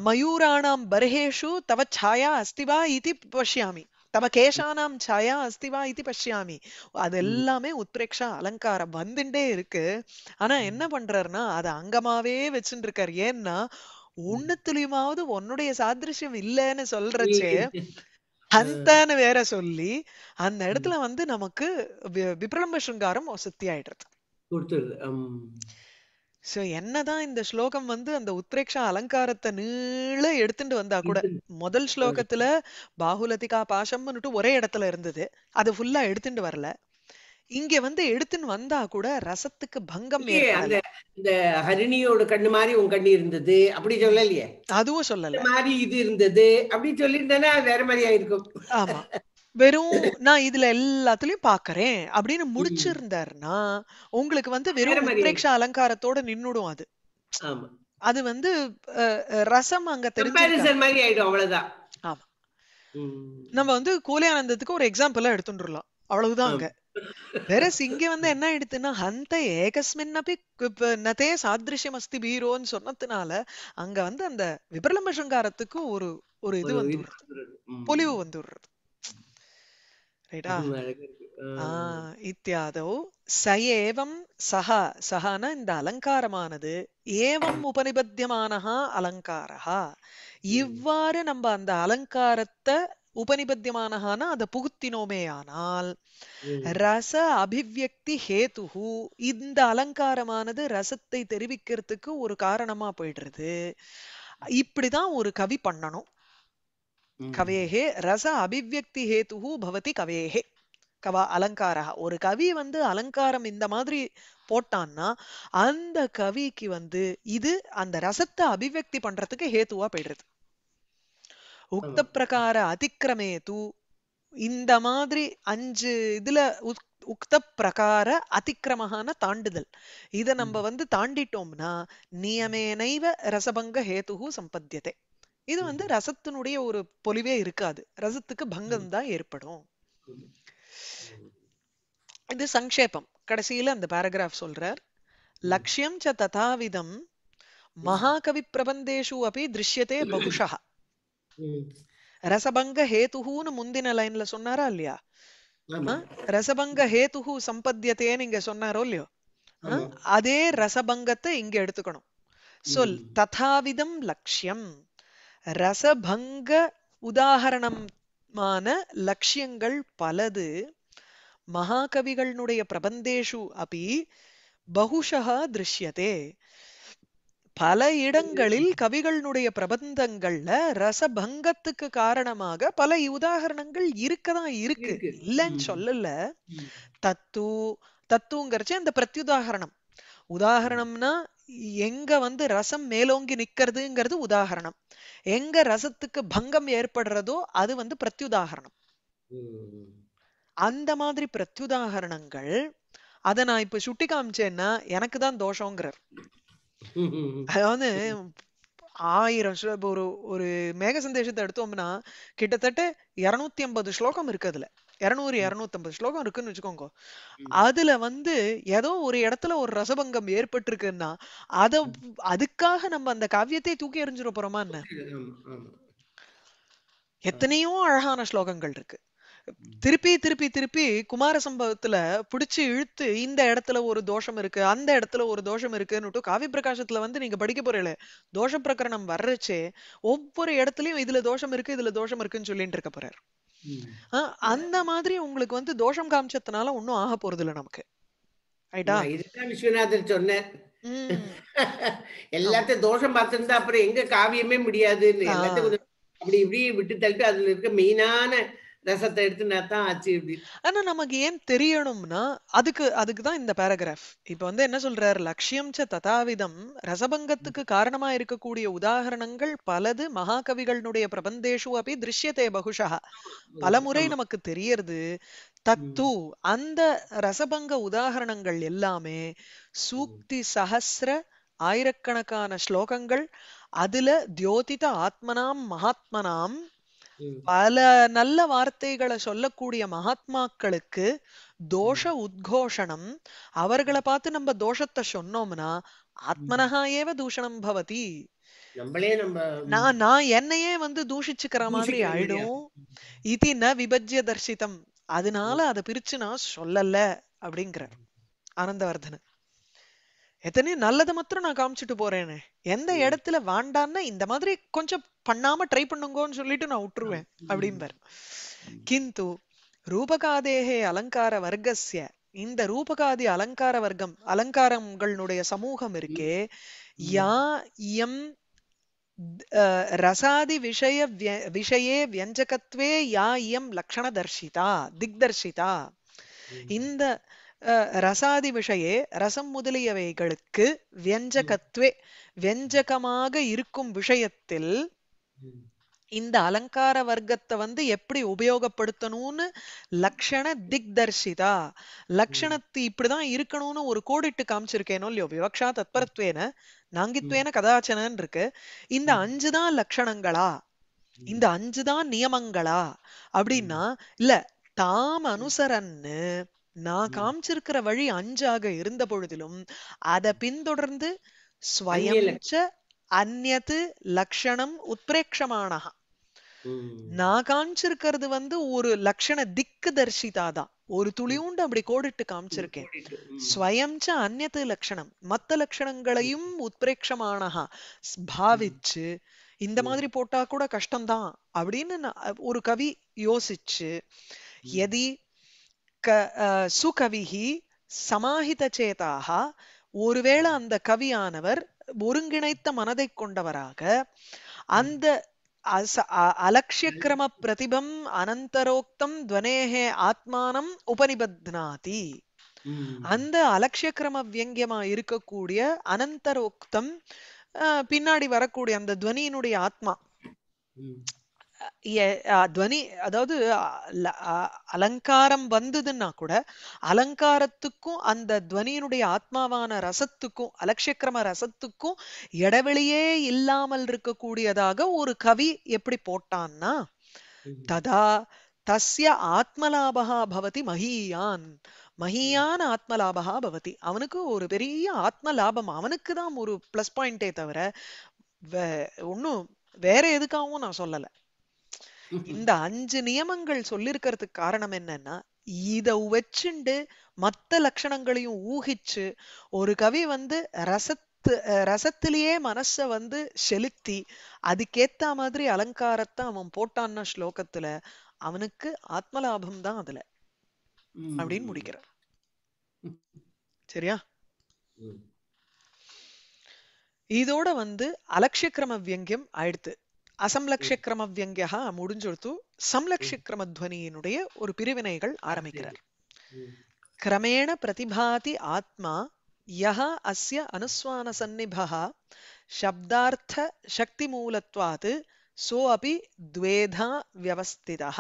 மயூராணாம் பர்ஹேஷு தவ சாயா அஸ்தி இது பசியாமி तव केशानां சாயா அஸ்திவா वा இது பசியாமி அது எல்லாமே உத்ரேக்ஷா அலங்காரம் வந்துட்டே இருக்கு ஆனா என்ன பண்றாருன்னா அது அங்கமாவே வச்சுட்டு இருக்காரு ஏன்னா ஒண்ணுத்துலயுமாவது உன்னுடைய சாதிருஷ்யம் இல்லைன்னு சொல்றச்சே அந்தன்னு [LAUGHS] வேற சொல்லி அந்த இடத்துல வந்து நமக்கு விப்ரம்ப சுங்காரம் சுத்தி ஆயிடுறது சோ என்னதான் இந்த ஸ்லோகம் வந்து அந்த உத்ரேக்ஷா அலங்காரத்தை நீள எடுத்துட்டு வந்தா கூட முதல் ஸ்லோகத்துல பாகுலதிகா பாசம்னுட்டு ஒரே இடத்துல இருந்தது அது ஃபுல்லா எடுத்துட்டு வரல இங்க வந்து எடுத்துன்னு வந்தா கூட ரசத்துக்கு பங்கம் இந்த ஹரிணியோட கண்ணு மாதிரி உன் கண்ணு இருந்தது அப்படி சொல்லலையே அதுவும் சொல்லல மாதிரி இது இருந்தது அப்படி சொல்லியிருந்தேன்னா வேற மாதிரி ஆயிருக்கும் ஆமா வெறும் நான் இதுல எல்லாத்துலயும் பாக்குறேன் அப்படின்னு முடிச்சிருந்தாருன்னா உங்களுக்கு வந்து வெறும் உத்ரேக்ஷா அலங்காரத்தோட நின்னுடும் அது அது வந்து ரசம் அங்க தெரிஞ்சு ஆமா நம்ம வந்து கூலியானந்தத்துக்கு ஒரு எக்ஸாம்பிள் எடுத்துருலாம் அவ்வளவுதான் அங்க வேற இங்க வந்து என்ன ஆயிடுதுன்னா அந்த ஏகஸ்மின் அப்படி நதே சாதிருஷ்யம் அஸ்தி பீரோன்னு சொன்னதுனால அங்க வந்து அந்த விபரலம்ப சங்காரத்துக்கு ஒரு ஒரு இது வந்துடுறது பொலிவு வந்துடுறது இத்தியாதோ ச ஏவம் சஹா சஹானா இந்த அலங்காரமானது ஏவம் உபனிபத்தியமானஹா அலங்காரஹா இவ்வாறு நம்ம அந்த அலங்காரத்தை உபனிபத்தியமானஹானா அதை புகுத்தினோமே ஆனால் ரச அபிவியக்தி ஹேதுஹு இந்த அலங்காரமானது ரசத்தை தெரிவிக்கிறதுக்கு ஒரு காரணமா போயிடுறது இப்படிதான் ஒரு கவி பண்ணணும் கவேகே ரச அபிவியக்தி ஹேத்து பவதி கவேகே கவா அலங்காரா ஒரு கவி வந்து அலங்காரம் இந்த மாதிரி போட்டான்னா அந்த கவிக்கு வந்து இது அந்த ரசத்தை அபிவியக்தி பண்றதுக்கு ஹேத்துவா போயிடுறது உக்த பிரகார அதிக்கிரமே தூ இந்த மாதிரி அஞ்சு இதுல உக்த பிரகார அதிக்கிரமகான தாண்டுதல் இதை நம்ம வந்து தாண்டிட்டோம்னா நியமேனைவ ரசபங்க ஹேத்து சம்பத்தியத்தை இது வந்து ரசத்தினுடைய ஒரு பொலிவே இருக்காது ரசத்துக்கு பங்கம் தான் ஏற்படும் இது சங்கேபம் கடைசியில அந்த பேராகிராஃப் சொல்றார் லட்சியம் ச ததாவிதம் மகாகவி பிரபந்தேஷு அப்படி திருஷ்யத்தே பகுஷா ரசபங்க ஹேத்துஹூன்னு முந்தின லைன்ல சொன்னாரா இல்லையா ரசபங்க ஹேத்துஹு சம்பத்தியத்தையே இங்க சொன்னாரோ இல்லையோ அதே ரசபங்கத்தை இங்க எடுத்துக்கணும் சொல் ததாவிதம் லட்சியம் ரசபங்க உதாகரணமான லட்சியங்கள் பலது மகாகவிகளுடைய பிரபந்தேஷு அப்படி பகுஷா திருஷ்யதே பல இடங்களில் கவிகளுடைய பிரபந்தங்கள்ல ரசபங்கத்துக்கு காரணமாக பல உதாகரணங்கள் இருக்கதான் இருக்கு இல்லைன்னு சொல்லல தத்து தத்துங்கிறச்சு அந்த பிரத்யுதாகரணம் உதாகரணம்னா எங்க வந்து ரசம் மேலோங்கி நிக்கிறதுங்கிறது உதாகரணம் எங்க ரசத்துக்கு பங்கம் ஏற்படுறதோ அது வந்து பிரத்யுதாகரணம் அந்த மாதிரி பிரத்யுதாகரணங்கள் அத நான் இப்ப சுட்டி காமிச்சேன்னா எனக்கு தான் தோஷங்கிறார் அதாவது ஆயிரம் ஒரு ஒரு மேக சந்தேஷத்தை எடுத்தோம்னா கிட்டத்தட்ட இருநூத்தி ஐம்பது ஸ்லோகம் இருக்கு அதுல இரநூறு இரநூத்தம்பது ஸ்லோகம் இருக்குன்னு வச்சுக்கோங்க அதுல வந்து ஏதோ ஒரு இடத்துல ஒரு ரசபங்கம் ஏற்பட்டிருக்குன்னா அத அதுக்காக நம்ம அந்த காவியத்தை தூக்கி எறிஞ்சிட போறோமா என்ன எத்தனையோ அழகான ஸ்லோகங்கள் இருக்கு திருப்பி திருப்பி திருப்பி குமார சம்பவத்துல புடிச்சு இழுத்து இந்த இடத்துல ஒரு தோஷம் இருக்கு அந்த இடத்துல ஒரு தோஷம் இருக்குன்னு காவி பிரகாசத்துல வந்து நீங்க படிக்க போறீங்களே தோஷ பிரகரணம் வர்றச்சே ஒவ்வொரு இடத்துலயும் இதுல தோஷம் இருக்கு இதுல தோஷம் இருக்குன்னு சொல்லிட்டு இருக்க போறாரு அந்த மாதிரி உங்களுக்கு வந்து தோஷம் காமிச்சதுனால ஒன்னும் ஆக போறது இல்லை நமக்கு ரைட்டா இதுதான் விஸ்வநாதர் சொன்னேன் எல்லாத்தையும் தோஷம் பார்த்திருந்தா அப்புறம் எங்க காவியமே முடியாதுன்னு எல்லாத்தையும் அப்படி இப்படி விட்டு தள்ளிட்டு அதுல இருக்க மெயினான ரசத்தை எடுத்துனா தான் ஆச்சு அப்படி ஆனா நமக்கு ஏன் தெரியணும்னா அதுக்கு அதுக்கு தான் இந்த பேராகிராஃப் இப்போ வந்து என்ன சொல்றாரு லட்சியம் ச ததாவிதம் ரசபங்கத்துக்கு காரணமா இருக்கக்கூடிய உதாரணங்கள் பலது மகாகவிகளுடைய பிரபந்தேஷு அப்படி திருஷ்யத்தை பகுஷா பலமுறை நமக்கு தெரியறது தத்து அந்த ரசபங்க உதாரணங்கள் எல்லாமே சூக்தி சஹசிர ஆயிரக்கணக்கான ஸ்லோகங்கள் அதுல தியோதித ஆத்மனாம் மகாத்மனாம் பல நல்ல வார்த்தைகளை சொல்லக்கூடிய மகாத்மாக்களுக்கு தோஷ உத்கோஷணம் அவர்களை பார்த்து நம்ம தோஷத்தை சொன்னோம்னா ஆத்மனஹா ஏவ தூஷணம் பவதி நான் நான் என்னையே வந்து தூஷிச்சுக்கிற மாதிரி ஆயிடும் இது ந விபஜ்ய தர்சிதம் அதனால அதை பிரிச்சு நான் சொல்லல அப்படிங்கிறார் ஆனந்தவர்தன் எத்தனையோ நல்லதை மாத்திரம் நான் காமிச்சிட்டு போறேன்னு எந்த இடத்துல வாண்டான்னா இந்த மாதிரி கொஞ்சம் பண்ணாம ட்ரை பண்ணுங்கன்னு சொல்லிட்டு நான் விட்டுருவேன் அப்படிம்பார் கிந்து ரூபகாதேகே அலங்கார வர்க்கசிய இந்த ரூபகாதி அலங்கார வர்க்கம் அலங்காரங்களுடைய சமூகம் இருக்கே யா இயம் ரசாதி விஷய விஷயே வியஞ்சகத்வே யா இயம் தர்ஷிதா திக்தர்ஷிதா இந்த ரசாதி விஷயே ரசம் முதலியவைகளுக்கு வியஞ்சகத்வே வியஞ்சகமாக இருக்கும் விஷயத்தில் இந்த அலங்கார வர்க்கத்தை வந்து எப்படி உபயோகப்படுத்தணும்னு லக்ஷண திக்தர்ஷிதா லக்ஷணத்து இப்படிதான் இருக்கணும்னு ஒரு கோடிட்டு காமிச்சிருக்கேனோ இல்லையோ விவக்ஷா தத்பரத்வேன நாங்கித்வேன கதாச்சனன் இருக்கு இந்த அஞ்சுதான் லக்ஷணங்களா இந்த அஞ்சுதான் நியமங்களா அப்படின்னா இல்ல தாம் அனுசரன்னு நான் காமிச்சிருக்கிற வழி அஞ்சாக இருந்த பொழுதிலும் அதை பின்தொடர்ந்து அந்நது லக்ஷணம் உத்பிரேக்ஷமானகா நான் காமிச்சிருக்கிறது வந்து ஒரு லட்சண திக்கு தர்ஷிதா தான் ஒரு துளியூண்டு அப்படி கோடிட்டு காமிச்சிருக்கேன் ஸ்வயம்ச்ச அந்நத்து லட்சணம் மத்த லட்சணங்களையும் உத்பிரேக்ஷமானகா பாவிச்சு இந்த மாதிரி போட்டா கூட கஷ்டம்தான் அப்படின்னு ஒரு கவி யோசிச்சு எதி க சுகவிகி சமாஹித சேதாக ஒருவேளை அந்த கவியானவர் ஒருங்கிணைத்த மனதை கொண்டவராக அந்த அலட்சியக்கிரம பிரதிபம் அனந்தரோக்தம் துவனேகே ஆத்மானம் உபனிபத்னாதி அந்த அலட்சியக்கிரம வியங்கியமா இருக்கக்கூடிய அனந்தரோக்தம் பின்னாடி வரக்கூடிய அந்த துவனியினுடைய ஆத்மா துவனி அதாவது அலங்காரம் வந்ததுன்னா கூட அலங்காரத்துக்கும் அந்த துவனியினுடைய ஆத்மாவான ரசத்துக்கும் அலட்சியக்கிரம ரசத்துக்கும் இடைவெளியே இல்லாமல் இருக்கக்கூடியதாக ஒரு கவி எப்படி போட்டான்னா ததா தஸ்ய ஆத்மலாபகா பவதி மஹியான் மகியான ஆத்மலாபகா பவதி அவனுக்கு ஒரு பெரிய ஆத்ம லாபம் அவனுக்கு தான் ஒரு பிளஸ் பாயிண்டே தவிர ஒன்னும் வேற எதுக்காகவும் நான் சொல்லலை இந்த அஞ்சு நியமங்கள் சொல்லிருக்கிறதுக்கு காரணம் என்னன்னா இத வச்சுண்டு மத்த லட்சணங்களையும் ஊகிச்சு ஒரு கவி வந்து ரசத் ரசத்திலேயே மனச வந்து செலுத்தி அதுக்கேத்த மாதிரி அலங்காரத்தை அவன் போட்டான்னா ஸ்லோகத்துல அவனுக்கு ஆத்மலாபம் தான் அதுல அப்படின்னு முடிக்கிற சரியா இதோட வந்து அலட்சியக்கிரம வியங்கியம் ஆயிடுத்து அசம்லக்ஷக்கிரம வியங்கியா முடிஞ்சொடுத்து துவனியினுடைய ஒரு பிரிவினைகள் ஆரம்பிக்கிறார் கிரமேண பிரதிபாதி ஆத்மா யா அஸ்ய அனுஸ்வான சந்நிபா சப்தார்த்த சக்தி மூலத்வாது சோ அபி துவேதா வியவஸ்திதா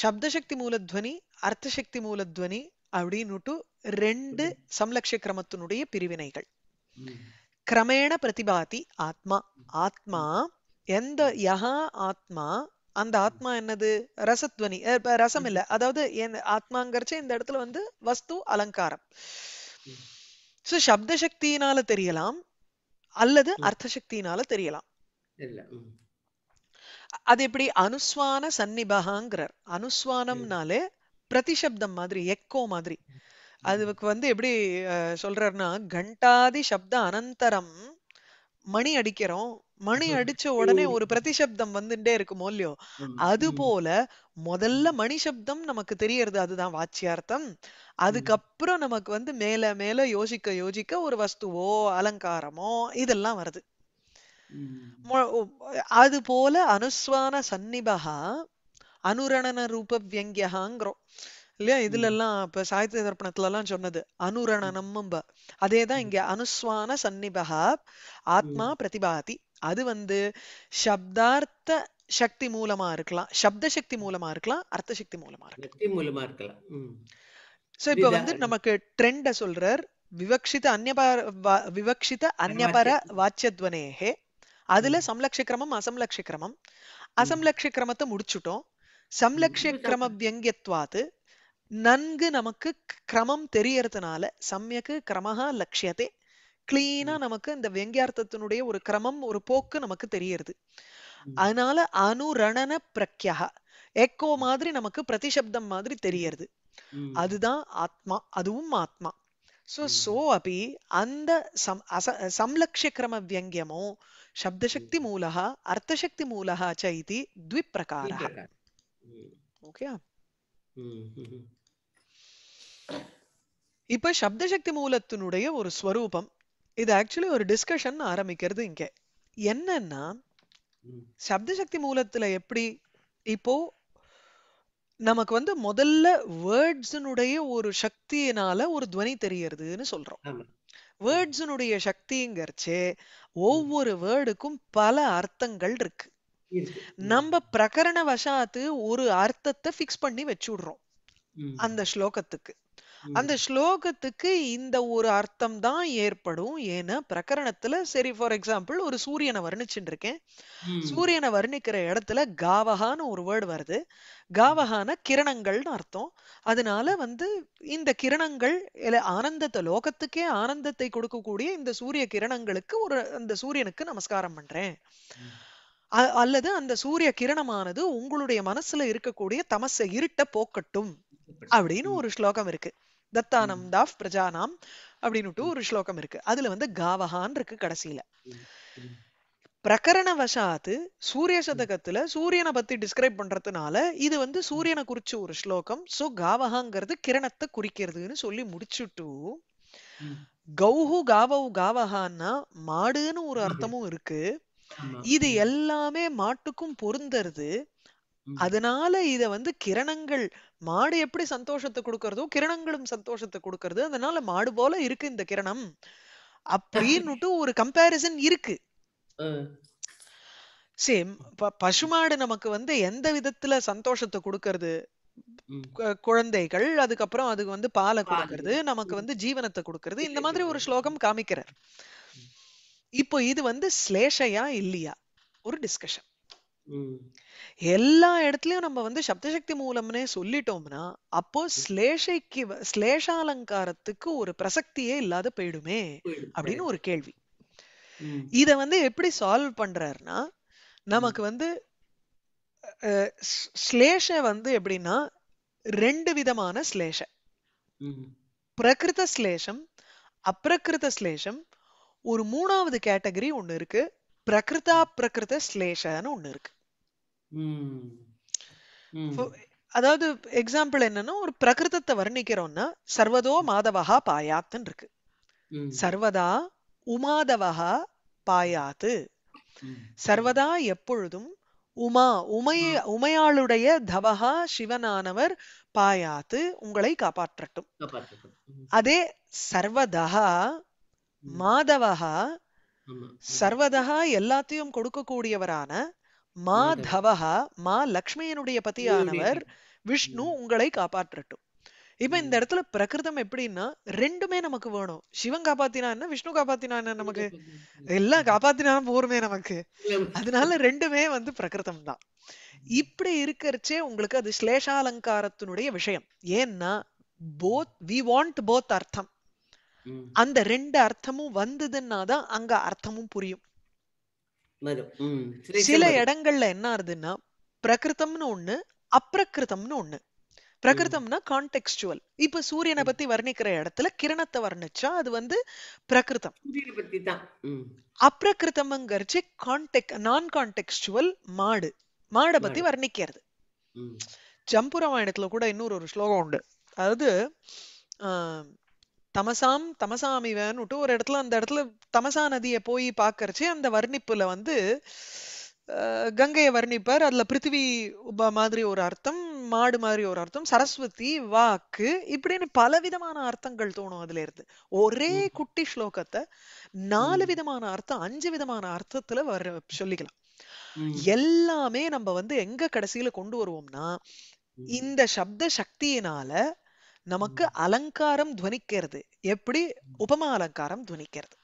சப்தசக்தி மூலத்வனி அர்த்தசக்தி மூலத்வனி அப்படின்னுட்டு ரெண்டு சம்லட்சிய பிரிவினைகள் கிரமேண பிரதிபாதி ஆத்மா ஆத்மா எந்த யகா ஆத்மா அந்த ஆத்மா என்னது ரசத்வனி ரசம் இல்ல அதாவது ஆத்மாங்கிறச்ச இந்த இடத்துல வந்து வஸ்து அலங்காரம் சோ சப்த சக்தியினால தெரியலாம் அல்லது அர்த்த சக்தியினால தெரியலாம் அது எப்படி அனுஸ்வான சன்னிபகாங்கிறார் அனுஸ்வானம்னாலே பிரதிசப்தம் மாதிரி எக்கோ மாதிரி அதுக்கு வந்து எப்படி சொல்றாருன்னா கண்டாதி சப்த அனந்தரம் மணி அடிக்கிறோம் மணி அடிச்ச உடனே ஒரு பிரதிசப்தம் வந்துட்டே இருக்குமோ இல்லையோ அது போல முதல்ல மணி சப்தம் நமக்கு தெரியறது அதுதான் வாச்சியார்த்தம் அதுக்கப்புறம் நமக்கு வந்து மேல மேல யோசிக்க யோசிக்க ஒரு வஸ்துவோ அலங்காரமோ இதெல்லாம் வருது அது போல அனுஸ்வான சன்னிபகா அனுரணன ரூப வியங்கியகாங்கிறோம் இல்லையா இதுல எல்லாம் இப்ப சாகித்ய தர்ப்பணத்துல எல்லாம் சொன்னது அனுரண நம்மம்ப அதேதான் இங்க அனுஸ்வான சன்னிபகா ஆத்மா பிரதிபாதி அது வந்து சப்தார்த்த சக்தி மூலமா இருக்கலாம் சப்த சக்தி மூலமா இருக்கலாம் அர்த்த சக்தி மூலமா இருக்கலாம் மூலமா இருக்கலாம் சோ இப்ப வந்து நமக்கு ட்ரெண்ட சொல்றார் விவக்ஷித அந்நபர விவக்ஷித அந்நபர வாச்சத்வனேகே அதுல சம்லக்ஷ கிரமம் அசம்லக்ஷ கிரமம் அசம்லக்ஷ கிரமத்தை முடிச்சுட்டோம் சம்லக்ஷ கிரம வியங்கியத்வாத்து நன்கு நமக்கு கிரமம் தெரியறதுனால சமயக்கு கிரமகா லட்சியத்தை கிளீனா நமக்கு இந்த வெங்கியார்த்தத்தினுடைய ஒரு கிரமம் ஒரு போக்கு நமக்கு தெரியறது அதனால அனுரணன பிரக்யா எக்கோ மாதிரி நமக்கு பிரதிசப்தம் மாதிரி தெரியறது அதுதான் ஆத்மா அதுவும் ஆத்மா சோ சோ அப்படி அந்த சம்லக்ஷ கிரம வியங்கியமோ சப்தசக்தி மூலா அர்த்தசக்தி சைதி ச ஓகே Mm-hmm. இப்ப சப்தசக்தி மூலத்தினுடைய ஒரு ஸ்வரூபம் இது ஆக்சுவலி ஒரு டிஸ்கஷன் ஆரம்பிக்கிறது இங்க என்னன்னா சப்தசக்தி மூலத்துல எப்படி இப்போ நமக்கு வந்து முதல்ல வேர்ட்ஸினுடைய ஒரு சக்தியினால ஒரு துவனி தெரியறதுன்னு சொல்றோம் வேர்ட்ஸினுடைய சக்திங்கிறச்சே ஒவ்வொரு வேர்டுக்கும் பல அர்த்தங்கள் இருக்கு நம்ம பிரகரண வசாத்து ஒரு அர்த்தத்தை ஃபிக்ஸ் பண்ணி வச்சுடுறோம் அந்த ஸ்லோகத்துக்கு அந்த ஸ்லோகத்துக்கு இந்த ஒரு அர்த்தம் தான் ஏற்படும் ஏன்னா பிரகரணத்துல சரி ஃபார் எக்ஸாம்பிள் ஒரு சூரியனை வர்ணிச்சுட்டு இருக்கேன் சூரியனை வர்ணிக்கிற இடத்துல காவகான்னு ஒரு வேர்டு வருது காவகான கிரணங்கள்னு அர்த்தம் அதனால வந்து இந்த கிரணங்கள் ஆனந்தத்தை லோகத்துக்கே ஆனந்தத்தை கொடுக்கக்கூடிய இந்த சூரிய கிரணங்களுக்கு ஒரு அந்த சூரியனுக்கு நமஸ்காரம் பண்றேன் அல்லது அந்த சூரிய கிரணமானது உங்களுடைய மனசுல இருக்கக்கூடிய தமச இருட்ட போக்கட்டும் அப்படின்னு ஒரு ஸ்லோகம் இருக்கு தத்தானம் தாஃப் பிரஜானாம் அப்படின்னுட்டு ஒரு ஸ்லோகம் இருக்கு அதுல வந்து காவஹான் இருக்கு கடைசியில பிரகரண வசாத்து சூரிய சதகத்துல சூரியனை பத்தி டிஸ்கிரைப் பண்றதுனால இது வந்து சூரியனை குறிச்ச ஒரு ஸ்லோகம் சோ காவஹாங்கிறது கிரணத்தை குறிக்கிறதுன்னு சொல்லி முடிச்சுட்டு கௌஹு காவவு காவஹான்னா மாடுன்னு ஒரு அர்த்தமும் இருக்கு இது எல்லாமே மாட்டுக்கும் பொருந்தருது அதனால இத வந்து கிரணங்கள் மாடு எப்படி சந்தோஷத்தை கொடுக்கறதோ கிரணங்களும் சந்தோஷத்தை கொடுக்கறது அதனால மாடு போல இருக்கு இந்த கிரணம் [LAUGHS] அப்படின்னுட்டு ஒரு கம்பேரிசன் இருக்கு சேம் பசுமாடு நமக்கு வந்து எந்த விதத்துல சந்தோஷத்தை கொடுக்கறது குழந்தைகள் அதுக்கப்புறம் அதுக்கு வந்து பாலை கொடுக்கறது நமக்கு வந்து ஜீவனத்தை கொடுக்கறது இந்த மாதிரி ஒரு ஸ்லோகம் காமிக்கிறார் இப்போ இது வந்து ஸ்லேஷையா இல்லையா ஒரு டிஸ்கஷன் எல்லா இடத்துலயும் நம்ம வந்து சப்தசக்தி மூலம்னே சொல்லிட்டோம்னா அப்போ ஸ்லேஷைக்கு ஸ்லேஷாலங்காரத்துக்கு ஒரு பிரசக்தியே இல்லாத போயிடுமே அப்படின்னு ஒரு கேள்வி இத வந்து எப்படி சால்வ் பண்றாருன்னா நமக்கு வந்து ஸ்லேஷ வந்து எப்படின்னா ரெண்டு விதமான ஸ்லேஷ பிரகிருத ஸ்லேஷம் அப்பிரகிருத ஸ்லேஷம் ஒரு மூணாவது கேட்டகரி ஒண்ணு இருக்கு பிரகிருதா பிரகிருத ஸ்லேஷன்னு ஒண்ணு இருக்கு அதாவது எக்ஸாம்பிள் என்னன்னா ஒரு பிரகிருதத்தை வர்ணிக்கிறோம்னா சர்வதோ மாதவகா பாயாத்துன்னு இருக்கு சர்வதா உமாதவகா பாயாத்து சர்வதா எப்பொழுதும் உமா உமைய உமையாளுடைய தவஹா சிவனானவர் பாயாத்து உங்களை காப்பாற்றட்டும் அதே சர்வதா மாதவகா சர்வதா எல்லாத்தையும் கொடுக்கக்கூடியவரான மா தவஹா மா லக்ஷ்மியனுடைய பத்தியானவர் விஷ்ணு உங்களை காப்பாற்றட்டும் இப்ப இந்த இடத்துல பிரகிருதம் எப்படின்னா ரெண்டுமே நமக்கு வேணும் சிவன் காப்பாத்தினா விஷ்ணு காப்பாத்தினா நமக்கு எல்லாம் காப்பாத்தினாலும் போருமே நமக்கு அதனால ரெண்டுமே வந்து பிரகிருதம் தான் இப்படி இருக்கிறச்சே உங்களுக்கு அது ஸ்லேஷாலங்காரத்தினுடைய விஷயம் ஏன்னா போத் வி வாண்ட் போத் அர்த்தம் அந்த ரெண்டு அர்த்தமும் வந்ததுன்னா தான் அங்க அர்த்தமும் புரியும் சில இடங்கள்ல என்ன ஆகுதுன்னா பிரகிருதம்னு ஒண்ணு அப்பிரகிருதம்னு ஒண்ணு பிரகிருதம்னா கான்டெக்ஸ்டுவல் இப்ப சூரியனை பத்தி வர்ணிக்கிற இடத்துல கிரணத்தை வர்ணிச்சா அது வந்து பிரகிருதம் அப்பிரகிருதம்ங்கிறச்சு கான்டெக் நான் கான்டெக்ஸ்டுவல் மாடு மாடை பத்தி வர்ணிக்கிறது ஜம்புராமாயணத்துல கூட இன்னொரு ஒரு ஸ்லோகம் உண்டு அதாவது தமசாம் தமசாமிவன்னுட்டு ஒரு இடத்துல அந்த இடத்துல தமசா நதியை போய் பார்க்கறச்சு அந்த வர்ணிப்புல வந்து கங்கையை வர்ணிப்பார் அதுல பிருத்திவி உபா மாதிரி ஒரு அர்த்தம் மாடு மாதிரி ஒரு அர்த்தம் சரஸ்வதி வாக்கு இப்படின்னு பல விதமான அர்த்தங்கள் தோணும் அதுல இருந்து ஒரே குட்டி ஸ்லோகத்தை நாலு விதமான அர்த்தம் அஞ்சு விதமான அர்த்தத்துல வர சொல்லிக்கலாம் எல்லாமே நம்ம வந்து எங்க கடைசியில கொண்டு வருவோம்னா இந்த சப்த சக்தியினால நமக்கு அலங்காரம் துவனிக்கிறது எப்படி உபமா அலங்காரம் துவனிக்கிறது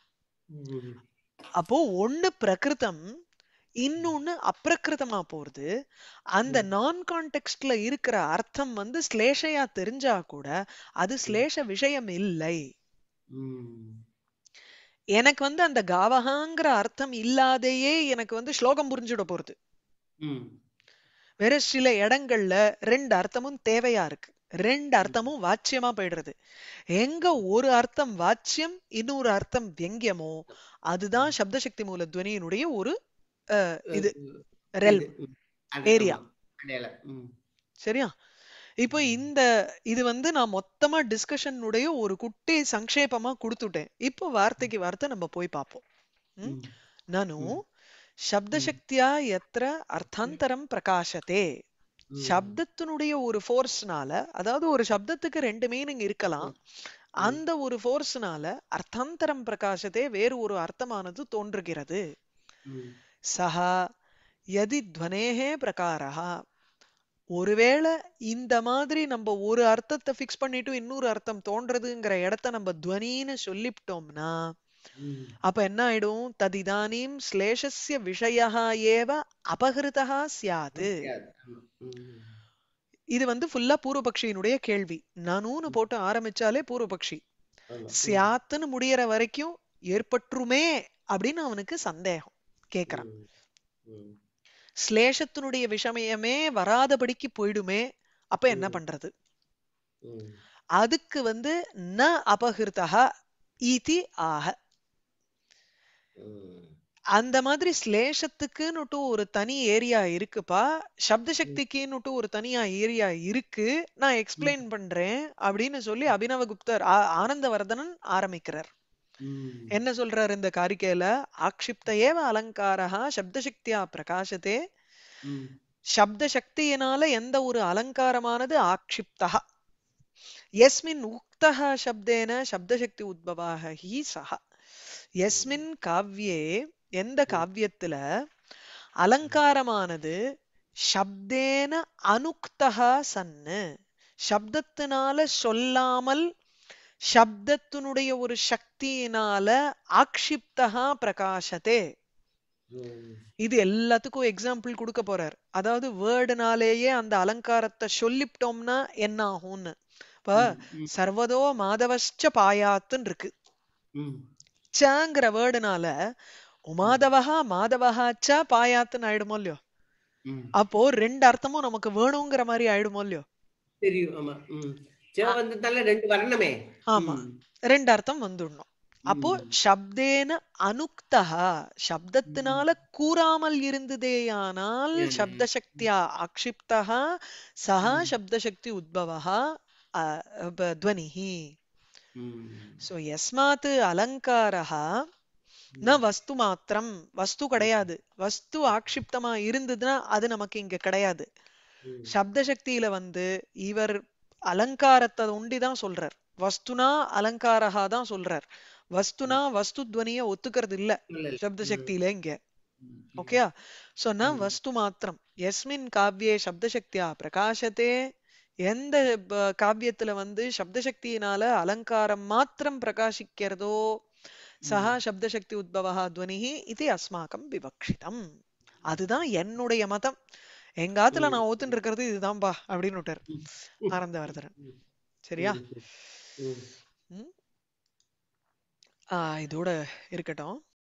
அப்போ ஒண்ணு பிரகிருதம் இன்னொன்னு அப்பிரகிருதமா போறது அந்த நான் கான்டெக்ட்ல இருக்கிற அர்த்தம் வந்து ஸ்லேஷையா தெரிஞ்சா கூட அது ஸ்லேஷ விஷயம் இல்லை எனக்கு வந்து அந்த காவகாங்கிற அர்த்தம் இல்லாதையே எனக்கு வந்து ஸ்லோகம் புரிஞ்சுட போறது வேற சில இடங்கள்ல ரெண்டு அர்த்தமும் தேவையா இருக்கு ரெண்டு அர்த்தமும் வாச்சியமா போயிடுறது எங்க ஒரு அர்த்தம் வாச்சியம் இன்னொரு அர்த்தம் வெங்கியமோ அதுதான் சப்தசக்தி மூல துவனியினுடைய ஒரு இது ரெல் ஏரியா சரியா இப்போ இந்த இது வந்து நான் மொத்தமா டிஸ்கஷனுடைய ஒரு குட்டி சங்கேபமா கொடுத்துட்டேன் இப்போ வார்த்தைக்கு வார்த்தை நம்ம போய் பார்ப்போம் நானும் சப்தசக்தியா எத்த அர்த்தாந்தரம் பிரகாசத்தே சப்தத்தினுடைய ஒரு ஃபோர்ஸ்னால அதாவது ஒரு சப்தத்துக்கு ரெண்டு மீனிங் இருக்கலாம் அந்த ஒரு ஃபோர்ஸ்னால அர்த்தாந்தரம் பிரகாசத்தே வேறு ஒரு அர்த்தமானது தோன்றுகிறது சஹா எதி துவனேகே பிரகாரா ஒருவேளை இந்த மாதிரி நம்ம ஒரு அர்த்தத்தை ஃபிக்ஸ் பண்ணிட்டு இன்னொரு அர்த்தம் தோன்றதுங்கிற இடத்த நம்ம துவனின்னு சொல்லிவிட்டோம்னா அப்ப என்ன ஆயிடும் ததிதானீம் ஸ்லேஷஸ்ய விஷய ஏவ அபகிருதா சியாது இது வந்து ஃபுல்லா பூர்வபக்ஷியினுடைய கேள்வி நானூன்னு போட்டு ஆரம்பிச்சாலே பூர்வபக்ஷி சியாத்துன்னு முடியற வரைக்கும் ஏற்பட்டுருமே அப்படின்னு அவனுக்கு சந்தேகம் கேக்குறான் ஸ்லேஷத்தினுடைய விஷமயமே வராதபடிக்கு போயிடுமே அப்ப என்ன பண்றது அதுக்கு வந்து ந அபகிருதா ஈதி ஆக அந்த மாதிரி ஸ்லேஷத்துக்குன்னுட்டு ஒரு தனி ஏரியா இருக்குப்பா சப்த சக்திக்குன்னுட்டு ஒரு தனியா ஏரியா இருக்கு நான் எக்ஸ்பிளைன் பண்றேன் அப்படின்னு சொல்லி அபினவகுப்தர் ஆனந்தவர்தனன் ஆரம்பிக்கிறார் என்ன சொல்றார் இந்த காரிக்கையில ஆக்ஷிப்த ஏவ அலங்காரா சப்தசக்தியா பிரகாசத்தே சப்த சக்தியினால எந்த ஒரு அலங்காரமானது ஆக்ஷிப்தா எஸ்மின் உக்தக சப்தேன சப்தசக்தி உத்பவாக ஹி சஹா எஸ்மின் காவ்யே எந்த காவியத்துல அலங்காரமானது சப்தேன அனுக்தகா சன்னு சப்தத்தினால சொல்லாமல் சப்தத்தினுடைய ஒரு சக்தியினால ஆக்ஷிப்தகா பிரகாசத்தே இது எல்லாத்துக்கும் எக்ஸாம்பிள் கொடுக்க போறார் அதாவது வேர்டுனாலேயே அந்த அலங்காரத்தை சொல்லிப்டோம்னா என்ன ஆகும்னு இப்ப சர்வதோ மாதவச்ச பாயாத்துன்னு இருக்கு சங்கிற வேர்டுனால உமாதவஹா மாதவஹா ச பாயாத்துன்னு ஆயிடுமோ இல்லையோ அப்போ ரெண்டு அர்த்தமும் நமக்கு வேணுங்கிற மாதிரி ஆயிடுமோ இல்லையோ ஆமா ரெண்டு அர்த்தம் வந்துடணும் அப்போ சப்தேன அனுக்தகா சப்தத்தினால கூறாமல் இருந்ததேயானால் சப்தசக்தியா ஆக்ஷிப்தா சஹா சப்தசக்தி உத்பவா துவனிஹி சோ எஸ்மாத்து அலங்காரஹா ந வஸ்து மாத்திரம் வஸ்து கிடையாது வஸ்து ஆக்ஷிப்தமா இருந்ததுன்னா அது நமக்கு இங்க கிடையாது சப்த சக்தியில வந்து இவர் அலங்காரத்தை உண்டிதான் சொல்றார் வஸ்துனா அலங்காரா தான் சொல்றார் வஸ்துனா வஸ்து துவனிய ஒத்துக்கிறது இல்ல சப்த சக்தியில இங்க ஓகேயா சோ ந வஸ்து மாத்திரம் எஸ்மின் காவ்யே சப்த சக்தியா பிரகாசத்தே எந்த காவியத்துல வந்து சப்தசக்தியினால அலங்காரம் மாத்திரம் பிரகாசிக்கிறதோ சஹா சப்தசக்தி உத்பவா துவனிஹி இது அஸ்மாக்கம் விவக்ஷிதம் அதுதான் என்னுடைய மதம் எங்க ஆத்துல நான் ஓத்துன்னு இருக்கிறது இதுதான்பா அப்படின்னு விட்டார் ஆனந்த வரதரன் சரியா இதோட இருக்கட்டும்